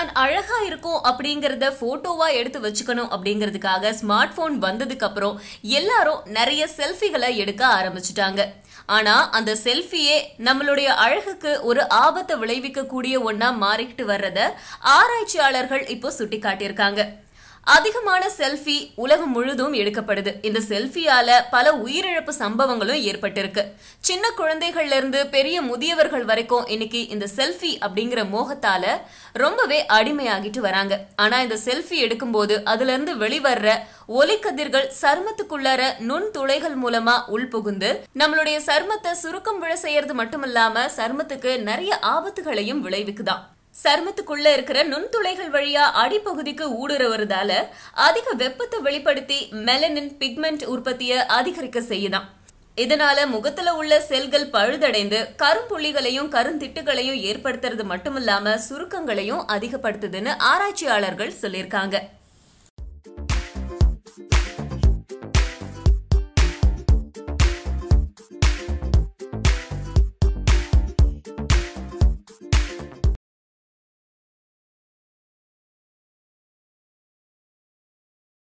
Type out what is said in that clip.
தான் அழகா இருக்கும் அப்படிங்கறத போட்டோவா எடுத்து வச்சுக்கணும் அப்படிங்கிறதுக்காக ஸ்மார்ட் போன் வந்ததுக்கு அப்புறம் எல்லாரும் நிறைய செல்ஃபிகளை எடுக்க ஆரம்பிச்சிட்டாங்க ஆனா அந்த செல்ஃபியே நம்மளுடைய அழகுக்கு ஒரு ஆபத்தை விளைவிக்க கூடிய ஒன்னா மாறிக்கிட்டு வர்றத ஆராய்ச்சியாளர்கள் இப்போ சுட்டி காட்டியிருக்காங்க அதிகமான செல்ஃபி உலகம் முழுதும் எடுக்கப்படுது இந்த செல்ஃபியால பல உயிரிழப்பு சம்பவங்களும் ஏற்பட்டிருக்கு சின்ன குழந்தைகள்ல இருந்து பெரிய முதியவர்கள் வரைக்கும் இன்னைக்கு இந்த செல்ஃபி அப்படிங்கிற மோகத்தால ரொம்பவே அடிமையாகிட்டு வராங்க ஆனா இந்த செல்ஃபி போது அதுல இருந்து வெளிவர்ற ஒலிக்கதிர்கள் சருமத்துக்குள்ளார நுண் துளைகள் மூலமா உள்புகுந்து நம்மளுடைய சருமத்தை சுருக்கம் விழ செய்யறது மட்டுமல்லாம சருமத்துக்கு நிறைய ஆபத்துகளையும் விளைவிக்குதான் சருமத்துக்குள்ள இருக்கிற நுண்துளைகள் வழியா அடிப்பகுதிக்கு ஊடுற வருதால அதிக வெப்பத்தை வெளிப்படுத்தி மெலனின் பிக்மெண்ட் உற்பத்தியை அதிகரிக்க செய்யுதாம் இதனால முகத்துல உள்ள செல்கள் பழுதடைந்து கரும்புள்ளிகளையும் கருந்திட்டுகளையும் ஏற்படுத்துறது மட்டுமல்லாம சுருக்கங்களையும் அதிகப்படுத்துதுன்னு ஆராய்ச்சியாளர்கள் சொல்லியிருக்காங்க